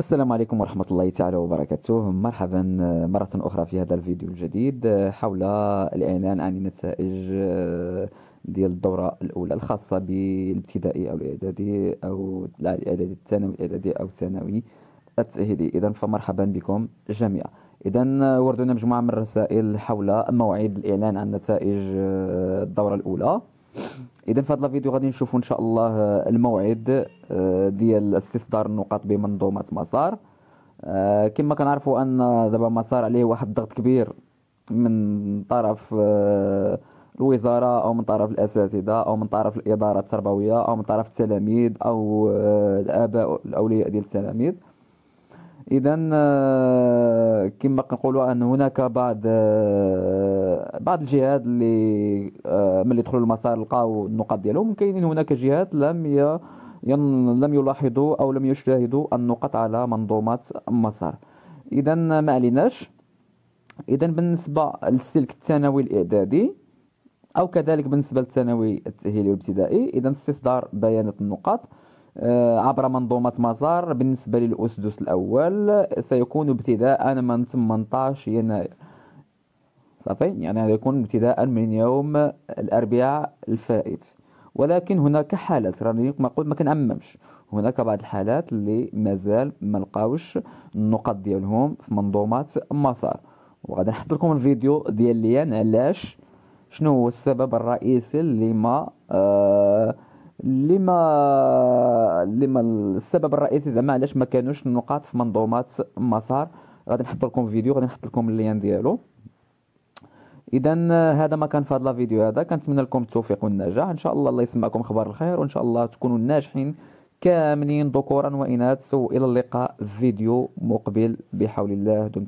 السلام عليكم ورحمة الله تعالى وبركاته مرحبا آه، مرة أخرى في هذا الفيديو الجديد آه، حول الإعلان عن النتائج آه، ديال الدورة الأولى الخاصة بالابتدائي أو الإعدادي أو لا الإعدادي الثانوي الإعدادي أو الثانوي التأهيلي إذا فمرحبا بكم جميعا إذا وردنا مجموعة من الرسائل حول موعد الإعلان عن نتائج الدورة الأولى اذا في هذا الفيديو غادي نشوفوا ان شاء الله الموعد آه، ديال استصدار النقاط بمنظومه مسار آه، كما كنعرفوا ان دابا مسار عليه واحد الضغط كبير من طرف آه، الوزاره او من طرف الاساتذه او من طرف الاداره التربويه او من طرف التلاميذ او الاباء الاولياء ديال التلاميذ اذا كما كنقولوا ان هناك بعض بعض الجهات اللي آه، ملي دخلوا المسار لقاو النقاط ديالهم كاينين هناك جهات لم ي... ين... لم يلاحظوا او لم يشاهدوا النقط على منظومه المسار اذا ما عليناش اذا بالنسبه للسلك الثانوي الاعدادي او كذلك بالنسبه للثانوي التاهيلي والابتدائي اذا استصدار بيانات النقاط آه، عبر منظومة مسار بالنسبة للأسدس الأول سيكون ابتداء من 18 يناير صافي يعني سيكون ابتداء من يوم الأربعاء الفائت ولكن هناك حالات راني كما قلت ما كنعممش هناك بعض الحالات اللي مازال ما لقاوش النقط ديالهم في منظومة مسار وغادي نحط لكم الفيديو ديال ليان علاش شنو هو السبب الرئيسي اللي ما آه اللي ما لما السبب الرئيسي زعما علاش ما كانوش النقاط في منظومات مسار غادي نحط لكم فيديو غادي نحط لكم اللين ديالو اذا هذا ما كان في هذا الفيديو هذا كنتمنى لكم التوفيق والنجاح ان شاء الله الله يسمعكم اخبار الخير وان شاء الله تكونوا ناجحين كاملين ذكورا واناث والى اللقاء في فيديو مقبل بحول الله دمتم